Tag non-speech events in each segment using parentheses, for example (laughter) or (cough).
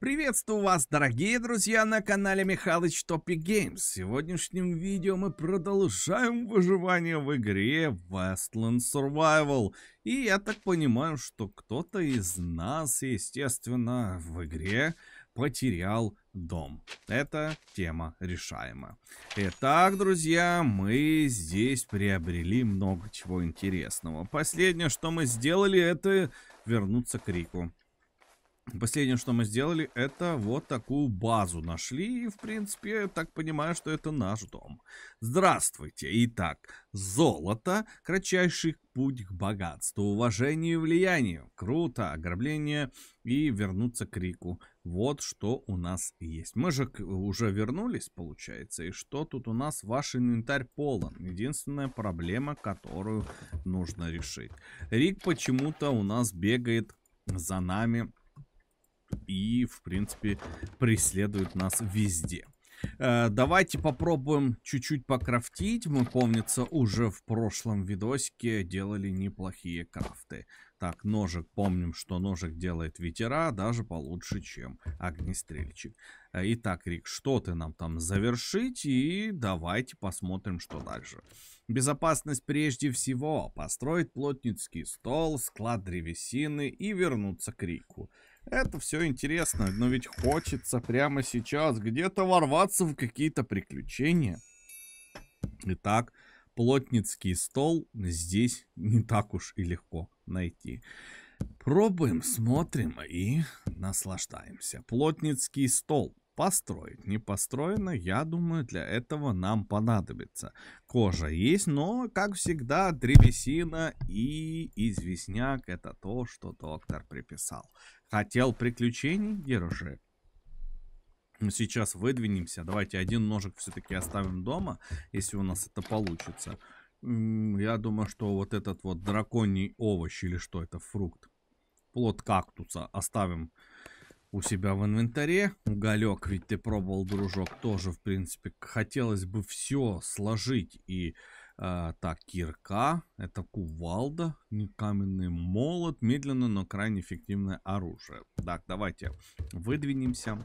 Приветствую вас, дорогие друзья, на канале Михалыч Топик Геймс. В сегодняшнем видео мы продолжаем выживание в игре Westland Survival. И я так понимаю, что кто-то из нас, естественно, в игре потерял дом. Эта тема решаема. Итак, друзья, мы здесь приобрели много чего интересного. Последнее, что мы сделали, это вернуться к Рику. Последнее, что мы сделали, это вот такую базу нашли. И, в принципе, так понимаю, что это наш дом. Здравствуйте. Итак, золото, кратчайший путь к богатству, уважению и влиянию. Круто, ограбление и вернуться к Рику. Вот что у нас есть. Мы же уже вернулись, получается. И что тут у нас? Ваш инвентарь полон. Единственная проблема, которую нужно решить. Рик почему-то у нас бегает за нами и, в принципе, преследует нас везде. Э, давайте попробуем чуть-чуть покрафтить. Мы, помнится, уже в прошлом видосике делали неплохие крафты. Так, ножик, помним, что ножик делает ветера даже получше, чем огнестрельчик. Э, итак, Рик, что ты нам там завершить? И давайте посмотрим, что дальше. Безопасность прежде всего. Построить плотницкий стол, склад древесины и вернуться к Рику. Это все интересно, но ведь хочется прямо сейчас где-то ворваться в какие-то приключения. Итак, плотницкий стол здесь не так уж и легко найти. Пробуем, смотрим и наслаждаемся. Плотницкий стол построить. Не построено, я думаю, для этого нам понадобится. Кожа есть, но, как всегда, древесина и известняк — это то, что доктор приписал. Хотел приключений? Держи. Ну, сейчас выдвинемся. Давайте один ножик все-таки оставим дома, если у нас это получится. Я думаю, что вот этот вот драконий овощ или что это, фрукт, плод кактуса оставим у себя в инвентаре. Уголек, ведь ты пробовал, дружок, тоже, в принципе, хотелось бы все сложить. И э, так, кирка, это кувалда, каменный молот, медленно, но крайне эффективное оружие. Так, давайте выдвинемся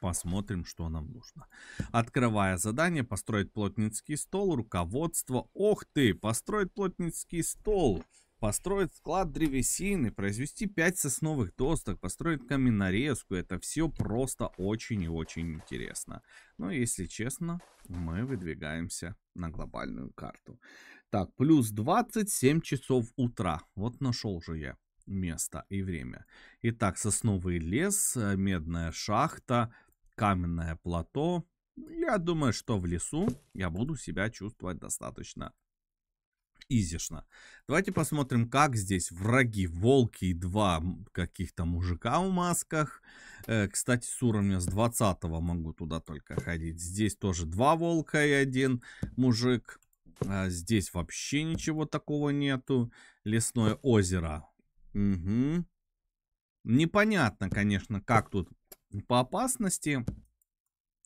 посмотрим, что нам нужно. Открывая задание, построить плотницкий стол, руководство. Ох ты, построить плотницкий стол построить склад древесины, произвести 5 сосновых досок, построить каменорезку. Это все просто очень и очень интересно. Но если честно, мы выдвигаемся на глобальную карту. Так, плюс 27 часов утра. Вот нашел же я место и время. Итак, сосновый лес, э, медная шахта, каменное плато. Ну, я думаю, что в лесу я буду себя чувствовать достаточно изишно. Давайте посмотрим, как здесь враги, волки и два каких-то мужика в масках. Э, кстати, с уровня с 20 могу туда только ходить. Здесь тоже два волка и один мужик. А здесь вообще ничего такого нету. Лесное озеро. Угу. Непонятно, конечно, как тут по опасности.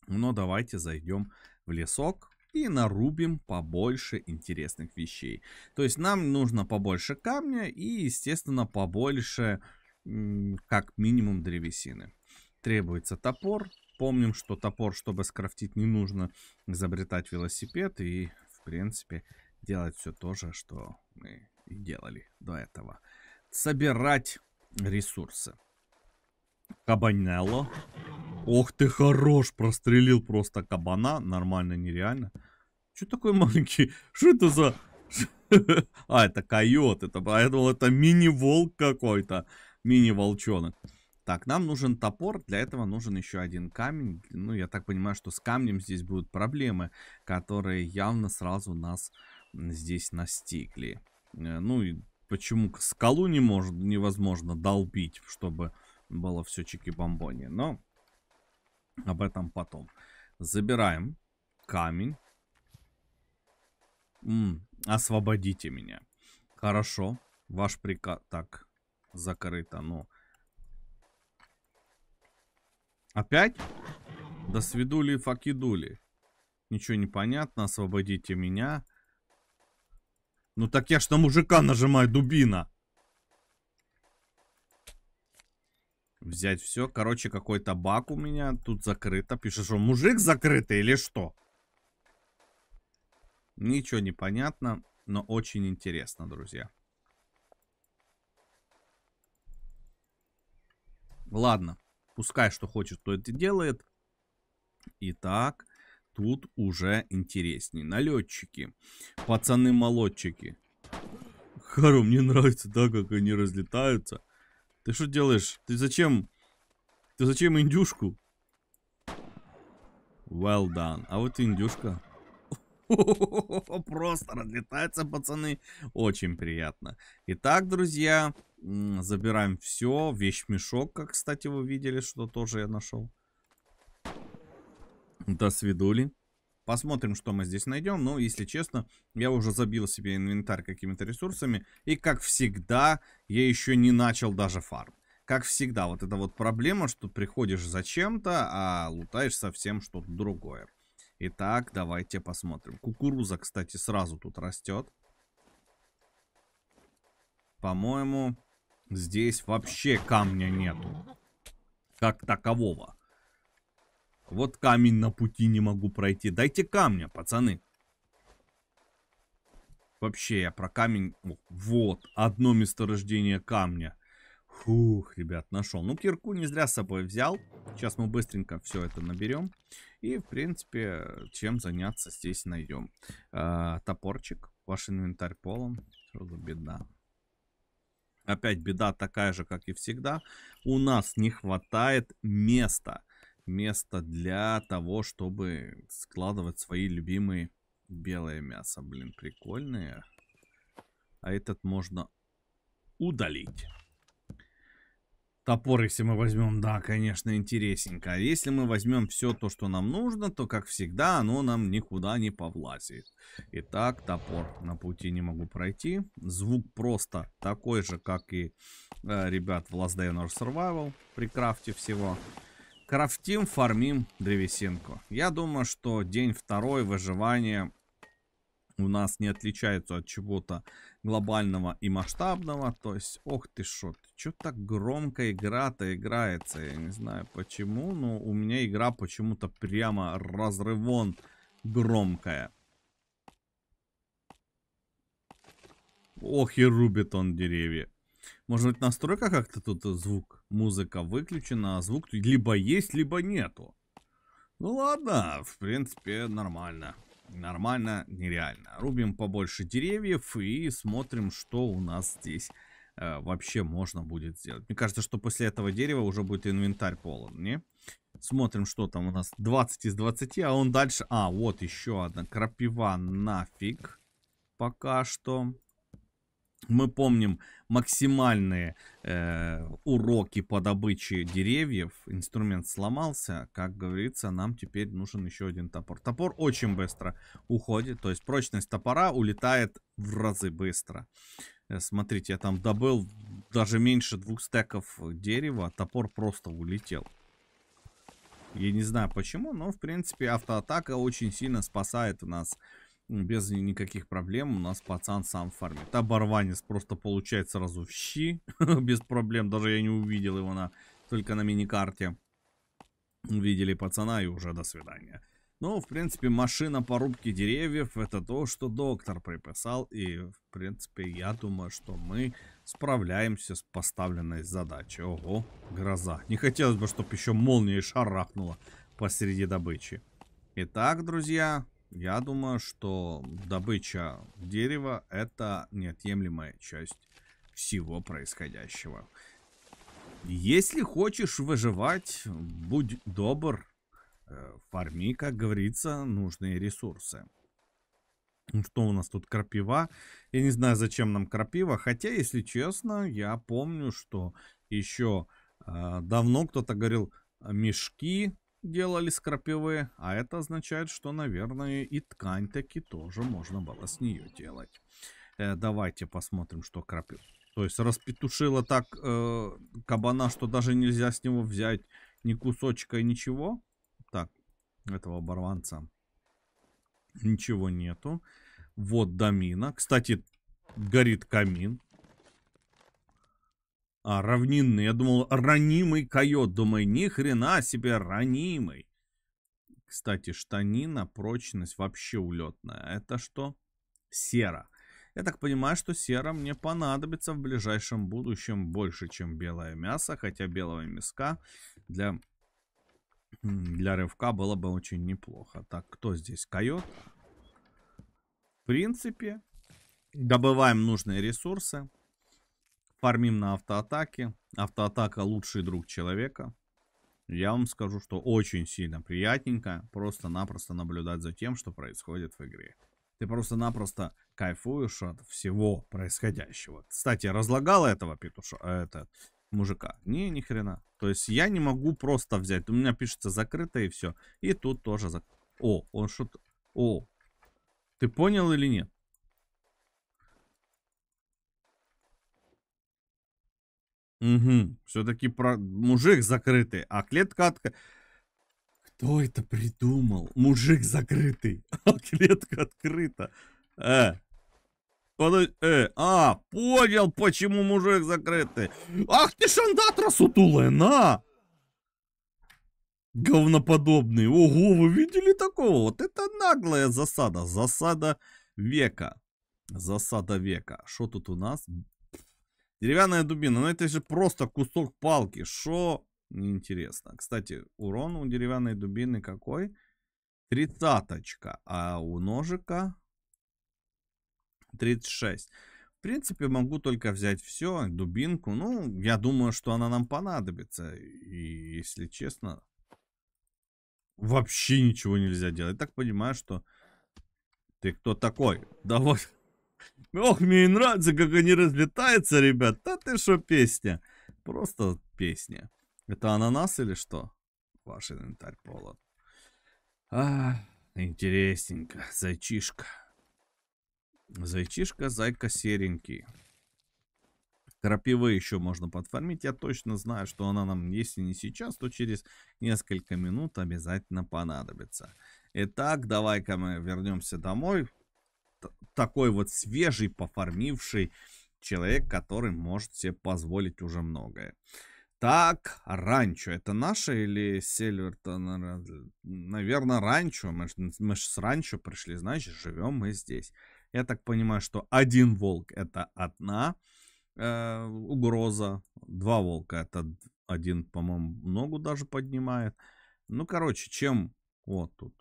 Но давайте зайдем в лесок и нарубим побольше интересных вещей. То есть нам нужно побольше камня и, естественно, побольше, как минимум, древесины. Требуется топор. Помним, что топор, чтобы скрафтить, не нужно изобретать велосипед и, в принципе, делать все то же, что мы делали до этого. Собирать ресурсы. Кабанелло. Ох ты хорош, прострелил просто кабана. Нормально, нереально. Что такой маленький? Что это за... (laughs) А, это койот. Это... А я думал, это мини-волк какой-то. Мини-волчонок. Так, нам нужен топор, для этого нужен еще один камень. Ну, я так понимаю, что с камнем здесь будут проблемы, которые явно сразу нас здесь настигли. Э, ну и почему скалу не может, невозможно долбить, чтобы было все чики-бомбони. Но об этом потом. Забираем камень. М -м, освободите меня. Хорошо. Ваш приказ... Так, закрыто, ну. Опять? Да свидули факидули. Ничего не понятно, освободите меня. Ну так я ж на мужика нажимаю, дубина. Взять все. Короче, какой-то бак у меня тут закрыто. Пишет, что мужик закрытый или что? Ничего не понятно, но очень интересно, друзья. Ладно, пускай что хочет, то это делает. Итак, тут уже интересней. Налетчики, пацаны-молодчики. Хару, мне нравится, да, как они разлетаются. Ты что делаешь? Ты зачем? Ты зачем индюшку? Well done. А вот индюшка. (laughs) Просто разлетаются, пацаны. Очень приятно. Итак, друзья, забираем все. вещь мешок, как, кстати, вы видели, что тоже я нашел. До свидули. Посмотрим, что мы здесь найдем. Но, ну, если честно, я уже забил себе инвентарь какими-то ресурсами. И, как всегда, я еще не начал даже фарм. Как всегда, вот эта вот проблема, что приходишь за чем-то, а лутаешь совсем что-то другое. Итак, давайте посмотрим. Кукуруза, кстати, сразу тут растет. По-моему, здесь вообще камня нету. Как такового. Вот камень на пути не могу пройти. Дайте камня, пацаны. Вообще, я про камень... Вот, одно месторождение камня. Фух, ребят, нашел. Ну, кирку не зря с собой взял. Сейчас мы быстренько все это наберем. И, в принципе, чем заняться здесь найдем. А, топорчик, ваш инвентарь полон. Сразу беда. Опять беда такая же, как и всегда. У нас не хватает места. Места для того, чтобы складывать свои любимые белое мясо. Блин, прикольные. А этот можно удалить. Топор, если мы возьмем, да, конечно, интересненько. А если мы возьмем все то, что нам нужно, то, как всегда, оно нам никуда не повлазит. Итак, топор на пути не могу пройти. Звук просто такой же, как и, э, ребят, в Last Day Honor Survival при крафте всего. Крафтим, фармим древесинку. Я думаю, что день второй выживания у нас не отличаются от чего-то глобального и масштабного. То есть, ох ты шо, что так громко игра-то играется? Я не знаю почему, но у меня игра почему-то прямо разрывон громкая. Ох и рубит он деревья. Может быть, настройка как-то тут звук, музыка выключена, а звук либо есть, либо нету. Ну ладно, в принципе, нормально нормально нереально. Рубим побольше деревьев и смотрим, что у нас здесь э, вообще можно будет сделать. Мне кажется, что после этого дерева уже будет инвентарь полон, не? Смотрим, что там у нас. 20 из 20, а он дальше... А, вот еще одна крапива, нафиг. Пока что. Мы помним максимальные э, уроки по добыче деревьев. Инструмент сломался. Как говорится, нам теперь нужен еще один топор. Топор очень быстро уходит. То есть прочность топора улетает в разы быстро. Э, смотрите, я там добыл даже меньше двух стеков дерева. А топор просто улетел. Я не знаю почему, но в принципе автоатака очень сильно спасает нас без никаких проблем у нас пацан сам фармит. Оборванец просто получает сразу в щи. (laughs) без проблем. Даже я не увидел его на только на миникарте. Увидели пацана и уже до свидания. Ну, в принципе, машина по рубке деревьев это то, что доктор приписал. И, в принципе, я думаю, что мы справляемся с поставленной задачей. Ого, гроза. Не хотелось бы, чтобы еще молния шарахнула посреди добычи. Итак, друзья, я думаю, что добыча дерева это неотъемлемая часть всего происходящего. Если хочешь выживать, будь добр, э, фарми, как говорится, нужные ресурсы. Ну, что у нас тут крапива? Я не знаю, зачем нам крапива, хотя, если честно, я помню, что еще э, давно кто-то говорил, мешки делали с крапивы, а это означает, что, наверное, и ткань таки тоже можно было с нее делать. Э, давайте посмотрим, что крапива. То есть распетушила так э, кабана, что даже нельзя с него взять ни кусочка, и ничего. Так, этого оборванца. Ничего нету. Вот домина. Кстати, горит камин а, равнинный. Я думал, ранимый койот. Думаю, ни хрена себе ранимый. Кстати, штанина, прочность вообще улетная. Это что? Сера. Я так понимаю, что сера мне понадобится в ближайшем будущем больше, чем белое мясо. Хотя белого мяска для, для рывка было бы очень неплохо. Так, кто здесь? Койот? В принципе, добываем нужные ресурсы. Фармим на автоатаке. Автоатака лучший друг человека. Я вам скажу, что очень сильно приятненько просто-напросто наблюдать за тем, что происходит в игре. Ты просто-напросто кайфуешь от всего происходящего. Кстати, разлагала этого петуша, э, этот мужика? Не, ни хрена. То есть я не могу просто взять. У меня пишется закрыто и все. И тут тоже зак... О, он что-то... О, ты понял или нет? Угу, все-таки про... мужик закрытый, а клетка от... Кто это придумал? Мужик закрытый, (laughs) а клетка открыта. Э, Подож... э, а, понял, почему мужик закрытый. Ах ты шандатра сутулая, на! Говноподобный. Ого, вы видели такого? Вот это наглая засада. Засада века. Засада века. Что тут у нас? Деревянная дубина. но ну, это же просто кусок палки. Шо? Неинтересно. Кстати, урон у деревянной дубины какой? Тридцаточка. А у ножика 36. В принципе, могу только взять все, дубинку. Ну, я думаю, что она нам понадобится. И, если честно, вообще ничего нельзя делать. Так понимаю, что ты кто такой? Довольно... Ох, мне нравится, как они разлетаются, ребят. Да ты что, песня? Просто песня. Это ананас или что? Ваш инвентарь полон. А, интересненько. Зайчишка. Зайчишка, зайка серенький. Крапивы еще можно подформить. Я точно знаю, что она нам, если не сейчас, то через несколько минут обязательно понадобится. Итак, давай-ка мы вернемся домой такой вот свежий, пофармивший человек, который может себе позволить уже многое. Так, ранчо, это наше или Сильвертон? Наверное, ранчо. Мы же мы с ранчо пришли, значит, живем мы здесь. Я так понимаю, что один волк это одна э, угроза, два волка это один, по-моему, ногу даже поднимает. Ну, короче, чем... Вот тут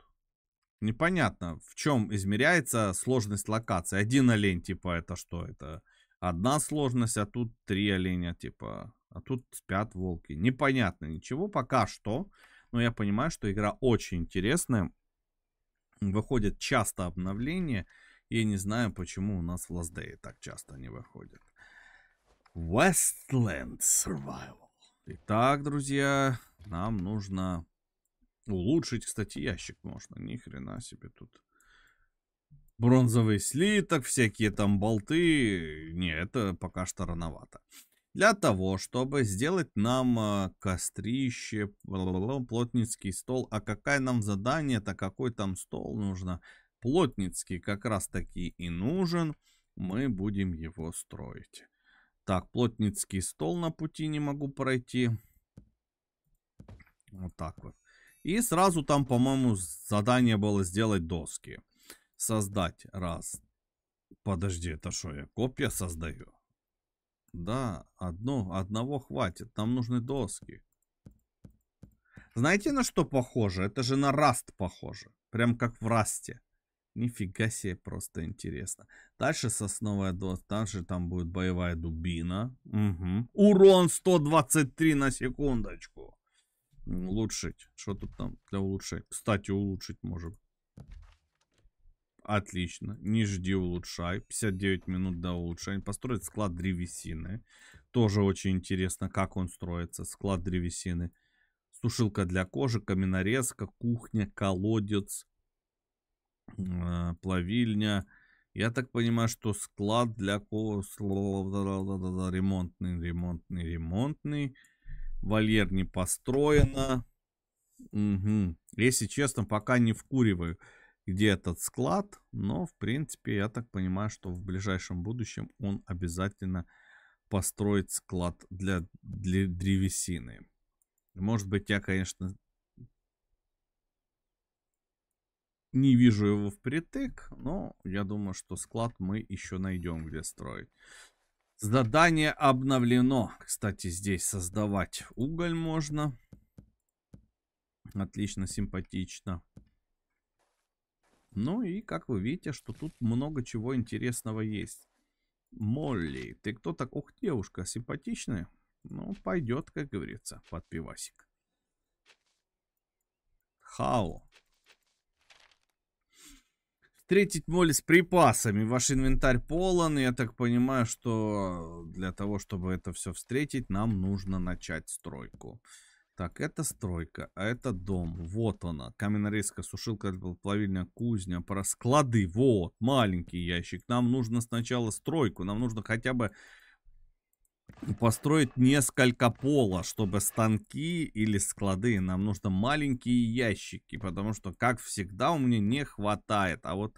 Непонятно, в чем измеряется сложность локации. Один олень, типа, это что? Это одна сложность, а тут три оленя, типа, а тут спят волки. Непонятно ничего пока что. Но я понимаю, что игра очень интересная. Выходят часто обновления. Я не знаю, почему у нас в Лаздее так часто не выходят. Westland Survival. Итак, друзья, нам нужно Улучшить, кстати, ящик можно. Ни хрена себе тут. Бронзовый слиток, всякие там болты. Не, это пока что рановато. Для того, чтобы сделать нам а, кострище, плотницкий стол. А какая нам задание-то, какой там стол нужно? Плотницкий как раз таки и нужен. Мы будем его строить. Так, плотницкий стол на пути не могу пройти. Вот так вот. И сразу там, по-моему, задание было сделать доски. Создать. Раз. Подожди, это что, я Копия создаю? Да, одно, одного хватит. Нам нужны доски. Знаете, на что похоже? Это же на раст похоже. Прям как в расте. Нифига себе, просто интересно. Дальше сосновая доска. Также там будет боевая дубина. Угу. Урон 123 на секундочку. Улучшить. Что тут там для улучшения Кстати, улучшить можем. Отлично. Не жди, улучшай. 59 минут до улучшения. Построить склад древесины. Тоже очень интересно, как он строится. Склад древесины. Сушилка для кожи, каменорезка, кухня, колодец, а, плавильня. Я так понимаю, что склад для кого ремонтный, ремонтный, ремонтный. Вольер не построено. Угу. Если честно, пока не вкуриваю, где этот склад. Но, в принципе, я так понимаю, что в ближайшем будущем он обязательно построит склад для, для древесины. Может быть, я, конечно, не вижу его впритык, но я думаю, что склад мы еще найдем, где строить. Задание обновлено. Кстати, здесь создавать уголь можно. Отлично, симпатично. Ну и как вы видите, что тут много чего интересного есть. Молли, ты кто так? Ух, девушка, симпатичная. Ну, пойдет, как говорится, под пивасик. Хао, встретить моли с припасами. Ваш инвентарь полон. Я так понимаю, что для того, чтобы это все встретить, нам нужно начать стройку. Так, это стройка, а это дом. Вот она. Каменорезка, сушилка, плавильня, кузня, про склады. Вот, маленький ящик. Нам нужно сначала стройку. Нам нужно хотя бы построить несколько пола, чтобы станки или склады. Нам нужно маленькие ящики, потому что, как всегда, у меня не хватает. А вот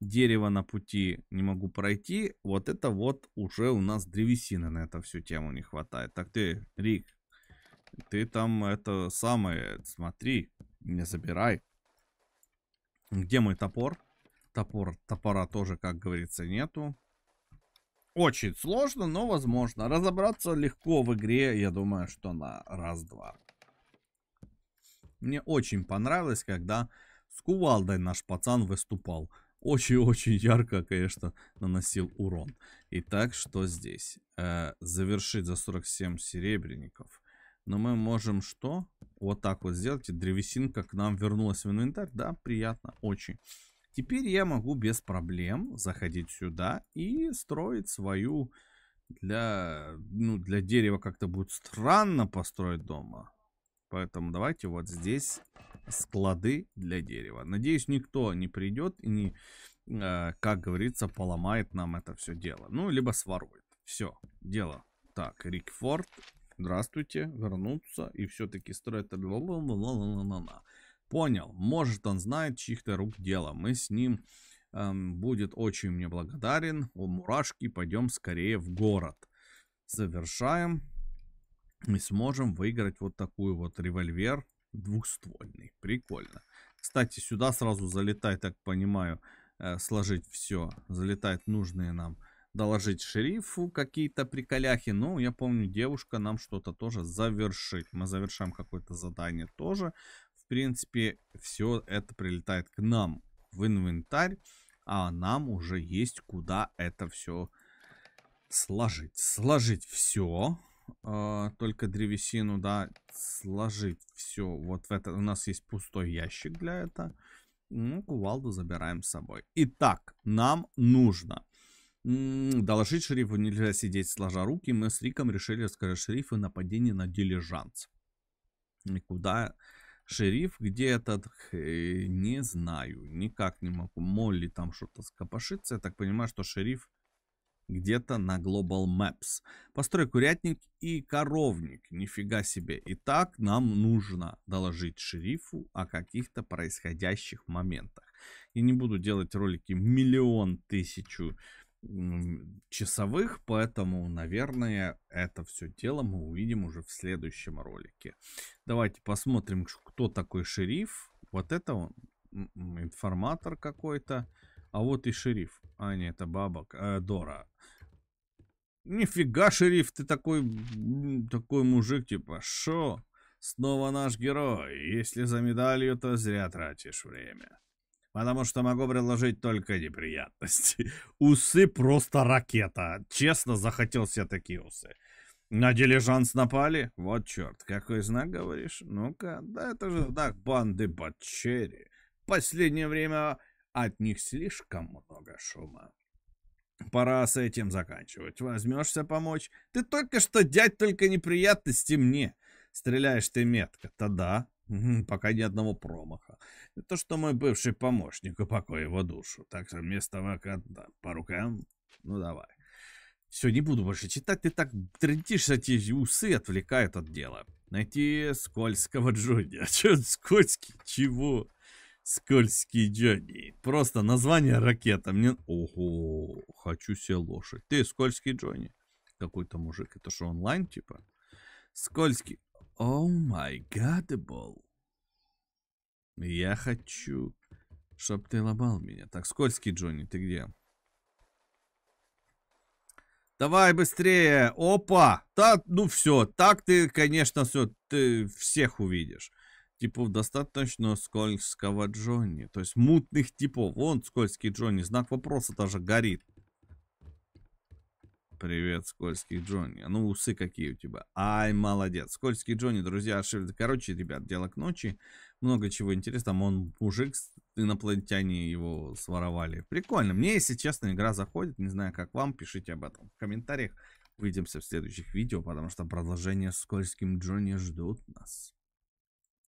дерево на пути не могу пройти. Вот это вот уже у нас древесины на эту всю тему не хватает. Так ты, Рик, ты там это самое, смотри, не забирай. Где мой топор? Топор, топора тоже, как говорится, нету. Очень сложно, но возможно. Разобраться легко в игре, я думаю, что на раз-два. Мне очень понравилось, когда с кувалдой наш пацан выступал. Очень-очень ярко, конечно, наносил урон. Итак, что здесь? Э, завершить за 47 серебряников. Но мы можем что? Вот так вот сделать. И древесинка к нам вернулась в инвентарь. Да, приятно, очень. Теперь я могу без проблем заходить сюда и строить свою для, ну, для дерева как-то будет странно построить дома. Поэтому давайте вот здесь склады для дерева. Надеюсь, никто не придет и не, э, как говорится, поломает нам это все дело. Ну, либо сворует. Все, дело. Так, Рикфорд, здравствуйте, вернуться и все-таки строят понял. Может, он знает чьих-то рук дело. Мы с ним эм, будет очень мне благодарен. У мурашки пойдем скорее в город. Завершаем. Мы сможем выиграть вот такую вот револьвер двухствольный. Прикольно. Кстати, сюда сразу залетает, так понимаю, э, сложить все. Залетает нужные нам доложить шерифу какие-то приколяхи. Ну, я помню, девушка нам что-то тоже завершит. Мы завершаем какое-то задание тоже принципе, все это прилетает к нам в инвентарь, а нам уже есть куда это все сложить. Сложить все, э, а, только древесину, да, сложить все. Вот в это у нас есть пустой ящик для этого. Ну, кувалду забираем с собой. Итак, нам нужно доложить шерифу. Нельзя сидеть сложа руки. Мы с Риком решили рассказать шерифу нападение на дилижанс. И куда Шериф где этот, не знаю, никак не могу. Молли там что-то скопошится. Я так понимаю, что шериф где-то на Global Maps. Построй курятник и коровник. Нифига себе. Итак, нам нужно доложить шерифу о каких-то происходящих моментах. И не буду делать ролики миллион тысячу часовых, поэтому, наверное, это все дело мы увидим уже в следующем ролике. Давайте посмотрим, кто такой шериф. Вот это он, информатор какой-то. А вот и шериф. А, нет, это бабок, э, Дора. Нифига, шериф, ты такой, такой мужик, типа, шо? Снова наш герой. Если за медалью, то зря тратишь время потому что могу предложить только неприятности. (laughs) Усы просто ракета. Честно, захотел себе такие усы. На дилижанс напали? Вот черт, какой знак, говоришь? Ну-ка, да это же знак банды Батчери. последнее время от них слишком много шума. Пора с этим заканчивать. Возьмешься помочь? Ты только что, дядь, только неприятности мне. Стреляешь ты метко. Тогда Пока ни одного промаха. Это что мой бывший помощник, упокой его душу. Так что вместо ваканта по рукам. Ну давай. Все, не буду больше читать. Ты так трендишься, эти усы отвлекают от дела. Найти скользкого Джонни. А что, он скользкий? Чего? Скользкий Джонни. Просто название ракета. Мне... Ого, хочу себе лошадь. Ты скользкий Джонни. Какой-то мужик. Это что, онлайн, типа? Скользкий. О май гадебл. Я хочу, чтоб ты ломал меня. Так, скользкий Джонни, ты где? Давай быстрее. Опа! Так, ну все, так ты, конечно, все, ты всех увидишь. Типов достаточно скользкого Джонни. То есть мутных типов. Вон скользкий Джонни. Знак вопроса даже горит. Привет, скользкий Джонни. «А ну, усы какие у тебя. Ай, молодец. Скользкий Джонни, друзья, ошибка. Короче, ребят, дело к ночи. Много чего интересного. Он мужик, инопланетяне его своровали. Прикольно. Мне, если честно, игра заходит. Не знаю, как вам. Пишите об этом в комментариях. Увидимся в следующих видео, потому что продолжение скользким Джонни ждут нас.